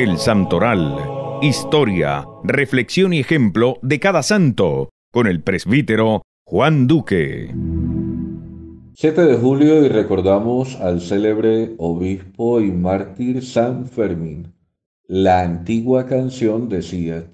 El Santoral. Historia, reflexión y ejemplo de cada santo, con el presbítero Juan Duque. 7 de julio y recordamos al célebre obispo y mártir San Fermín. La antigua canción decía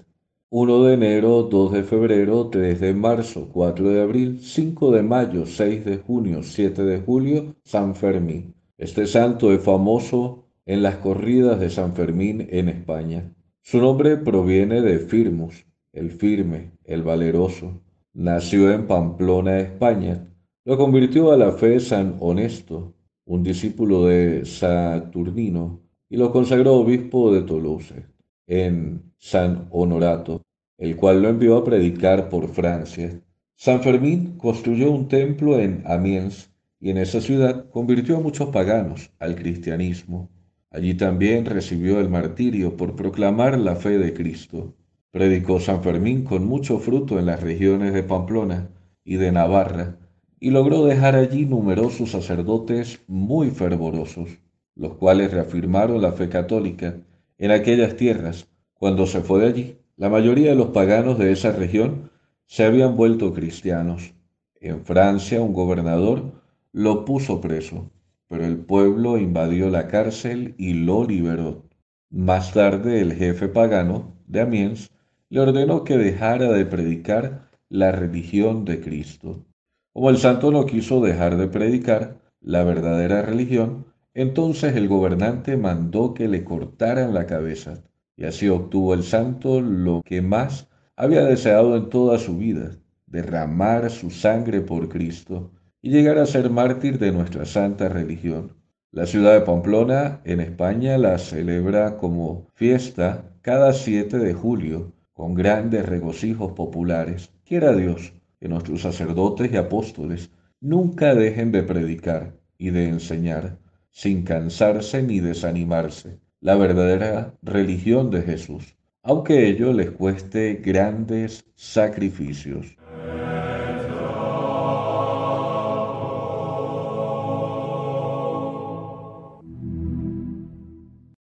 1 de enero, 2 de febrero, 3 de marzo, 4 de abril, 5 de mayo, 6 de junio, 7 de julio, San Fermín. Este santo es famoso en las corridas de San Fermín en España. Su nombre proviene de Firmus, el firme, el valeroso. Nació en Pamplona, España. Lo convirtió a la fe San Honesto, un discípulo de Saturnino, y lo consagró obispo de Toulouse, en San Honorato, el cual lo envió a predicar por Francia. San Fermín construyó un templo en Amiens y en esa ciudad convirtió a muchos paganos al cristianismo. Allí también recibió el martirio por proclamar la fe de Cristo. Predicó San Fermín con mucho fruto en las regiones de Pamplona y de Navarra y logró dejar allí numerosos sacerdotes muy fervorosos, los cuales reafirmaron la fe católica en aquellas tierras. Cuando se fue de allí, la mayoría de los paganos de esa región se habían vuelto cristianos. En Francia, un gobernador lo puso preso pero el pueblo invadió la cárcel y lo liberó. Más tarde el jefe pagano, de Amiens, le ordenó que dejara de predicar la religión de Cristo. Como el santo no quiso dejar de predicar la verdadera religión, entonces el gobernante mandó que le cortaran la cabeza, y así obtuvo el santo lo que más había deseado en toda su vida, derramar su sangre por Cristo y llegar a ser mártir de nuestra santa religión. La ciudad de Pamplona, en España, la celebra como fiesta cada 7 de julio, con grandes regocijos populares. Quiera Dios que nuestros sacerdotes y apóstoles nunca dejen de predicar y de enseñar, sin cansarse ni desanimarse, la verdadera religión de Jesús, aunque ello les cueste grandes sacrificios.